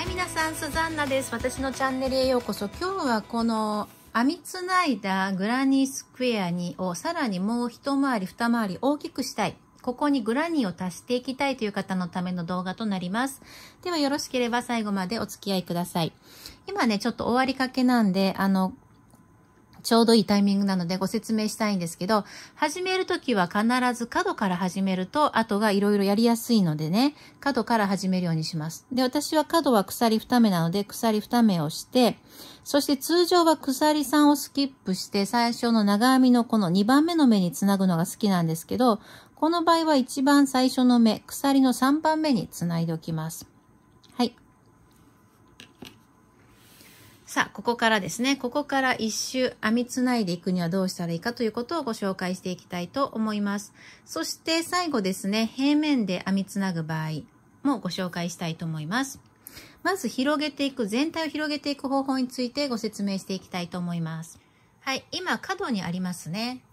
はい皆さんスザンナです私のチャンネルへようこそ今日はこの編みつないだグラニースクエアにをさらにもう一回り二回り大きくしたいここにグラニーを足していきたいという方のための動画となります。ではよろしければ最後までお付き合いください。今ね、ちょっと終わりかけなんで、あの、ちょうどいいタイミングなのでご説明したいんですけど、始めるときは必ず角から始めると、とがいろいろやりやすいのでね、角から始めるようにします。で、私は角は鎖2目なので、鎖2目をして、そして通常は鎖3をスキップして、最初の長編みのこの2番目の目につなぐのが好きなんですけど、この場合は一番最初の目、鎖の3番目につないでおきます。さあ、ここからですね、ここから一周編みつないでいくにはどうしたらいいかということをご紹介していきたいと思います。そして最後ですね、平面で編みつなぐ場合もご紹介したいと思います。まず広げていく、全体を広げていく方法についてご説明していきたいと思います。はい、今角にありますね。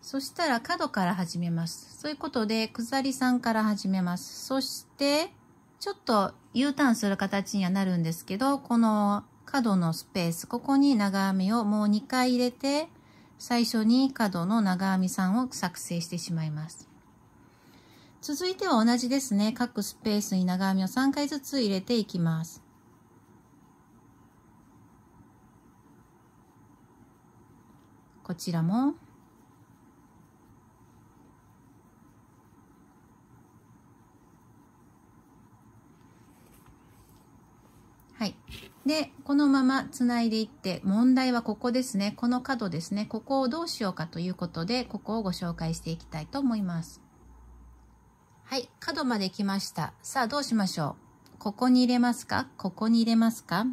そしたら角から始めます。そういうことで、鎖3から始めます。そして、ちょっと U ターンする形にはなるんですけど、この角のスペース、ここに長編みをもう2回入れて、最初に角の長編み3を作成してしまいます。続いては同じですね。各スペースに長編みを3回ずつ入れていきます。こちらもはい。で、このまま繋いでいって、問題はここですね。この角ですね。ここをどうしようかということで、ここをご紹介していきたいと思います。はい、角まで来ました。さあ、どうしましょう。ここに入れますかここに入れますか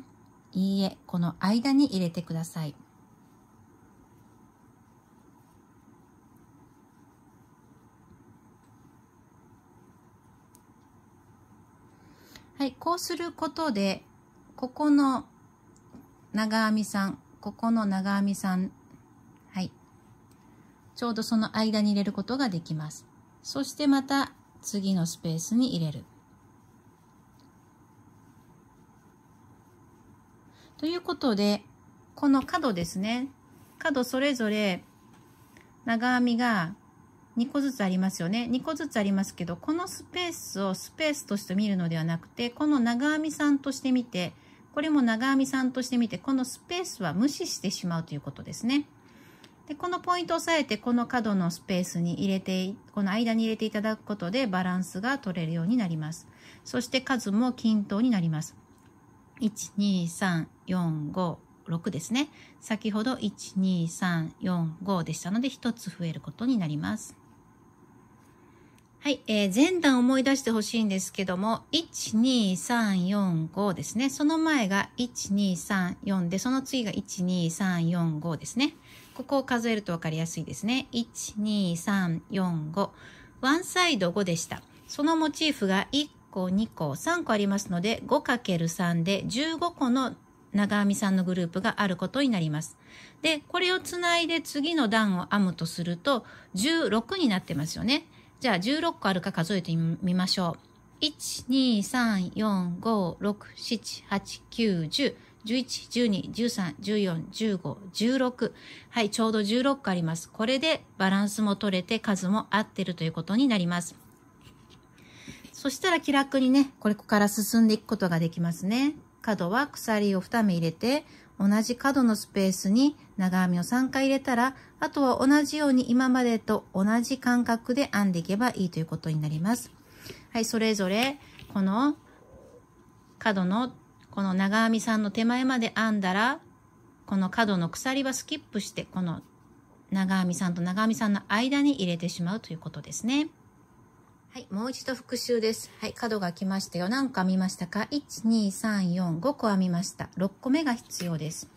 いいえ、この間に入れてください。はい、こうすることで、ここの長編みさん、ここの長編みさん、はい。ちょうどその間に入れることができます。そしてまた次のスペースに入れる。ということで、この角ですね。角それぞれ長編みが2個ずつありますよね。2個ずつありますけど、このスペースをスペースとして見るのではなくて、この長編みさんとして見て、これも長編みさんとしてみて、このスペースは無視してしまうということですね。で、このポイントを押さえて、この角のスペースに入れて、この間に入れていただくことでバランスが取れるようになります。そして数も均等になります。1、2、3、4、5、6ですね。先ほど1、2、3、4、5でしたので、1つ増えることになります。はい、えー、前段思い出してほしいんですけども、12345ですね。その前が1234で、その次が12345ですね。ここを数えるとわかりやすいですね。12345。ワンサイド5でした。そのモチーフが1個、2個、3個ありますので、5×3 で15個の長編みさんのグループがあることになります。で、これをつないで次の段を編むとすると、16になってますよね。じゃあ16個あるか数えてみましょう。1、2、3、4、5、6、7、8、9、10。11、12、13、14、15、16。はい、ちょうど16個あります。これでバランスも取れて数も合ってるということになります。そしたら気楽にね、これから進んでいくことができますね。角は鎖を2目入れて、同じ角のスペースに長編みを3回入れたら、あとは同じように今までと同じ間隔で編んでいけばいいということになります。はい、それぞれこの角のこの長編みさんの手前まで編んだら、この角の鎖はスキップして、この長編みさんと長編みさんの間に入れてしまうということですね。はい、もう一度復習です。はい、角が来ましたよ。何個編みましたか ?1、2、3、4、5個編みました。6個目が必要です。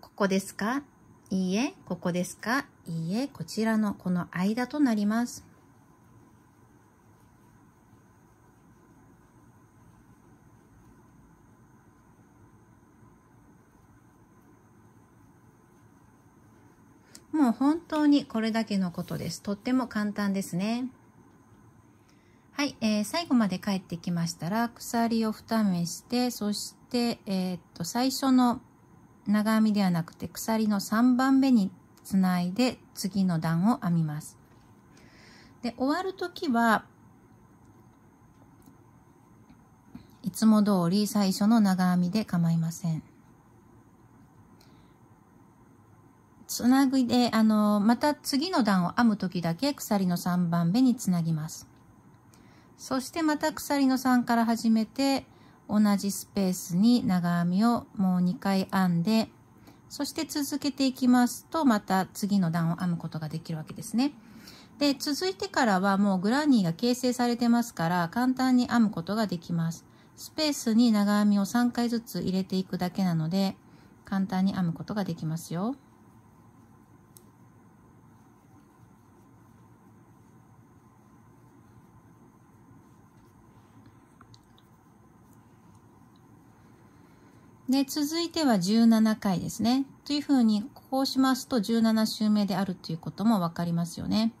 ここですかいいえ、ここですかいいえ、こちらのこの間となります。もう本当にこれだけのことです。とっても簡単ですね。はい、えー、最後まで帰ってきましたら、鎖を2目して、そして、えー、っと、最初の長編みではなくて、鎖の3番目につないで、次の段を編みます。で、終わる時は、いつも通り最初の長編みで構いません。つなぐで、あの、また次の段を編む時だけ鎖の3番目につなぎます。そしてまた鎖の3から始めて、同じスペースに長編みをもう2回編んで、そして続けていきますと、また次の段を編むことができるわけですね。で、続いてからはもうグラニーが形成されてますから、簡単に編むことができます。スペースに長編みを3回ずつ入れていくだけなので、簡単に編むことができますよ。で、続いては17回ですね。というふうに、こうしますと17週目であるということもわかりますよね。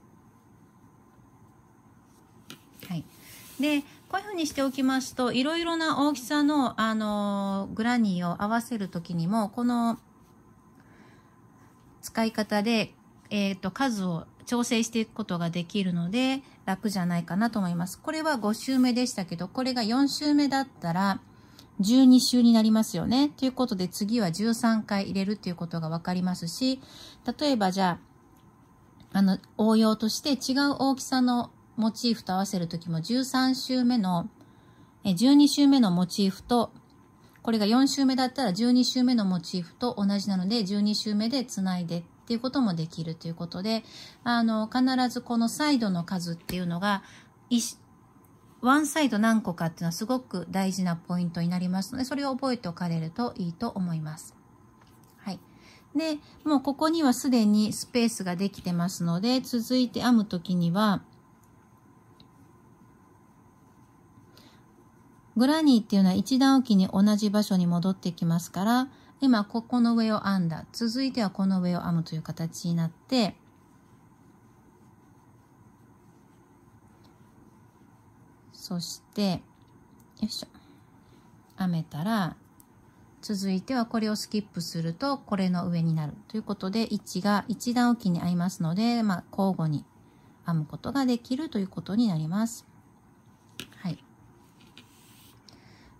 はい。で、こういうふうにしておきますと、いろいろな大きさの、あの、グラニーを合わせるときにも、この使い方で、えっ、ー、と、数を調整していくことができるので、楽じゃないかなと思います。これは5週目でしたけど、これが4週目だったら、12週になりますよね。ということで次は13回入れるっていうことがわかりますし、例えばじゃあ、あの、応用として違う大きさのモチーフと合わせるときも13週目の、え12週目のモチーフと、これが4週目だったら12週目のモチーフと同じなので、12週目で繋いでっていうこともできるということで、あの、必ずこのサイドの数っていうのが、ワンサイド何個かっていうのはすごく大事なポイントになりますので、それを覚えておかれるといいと思います。はい。で、もうここにはすでにスペースができてますので、続いて編むときには、グラニーっていうのは一段おきに同じ場所に戻ってきますから、今ここの上を編んだ。続いてはこの上を編むという形になって、そしてよいしょ編めたら続いてはこれをスキップするとこれの上になるということで位置が1段おきに合いますので、まあ、交互に編むことができるということになります。はい、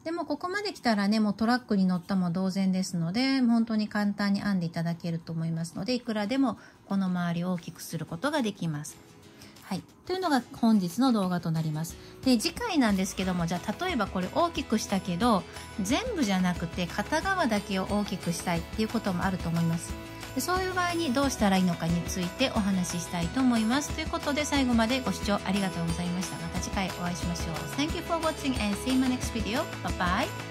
でもここまで来たらねもうトラックに乗ったも同然ですので本当に簡単に編んでいただけると思いますのでいくらでもこの周りを大きくすることができます。というのが本日の動画となります。で、次回なんですけども、じゃあ例えばこれ大きくしたけど、全部じゃなくて片側だけを大きくしたいっていうこともあると思います。でそういう場合にどうしたらいいのかについてお話ししたいと思います。ということで最後までご視聴ありがとうございました。また次回お会いしましょう。Thank you for watching and see you in my next video. Bye bye.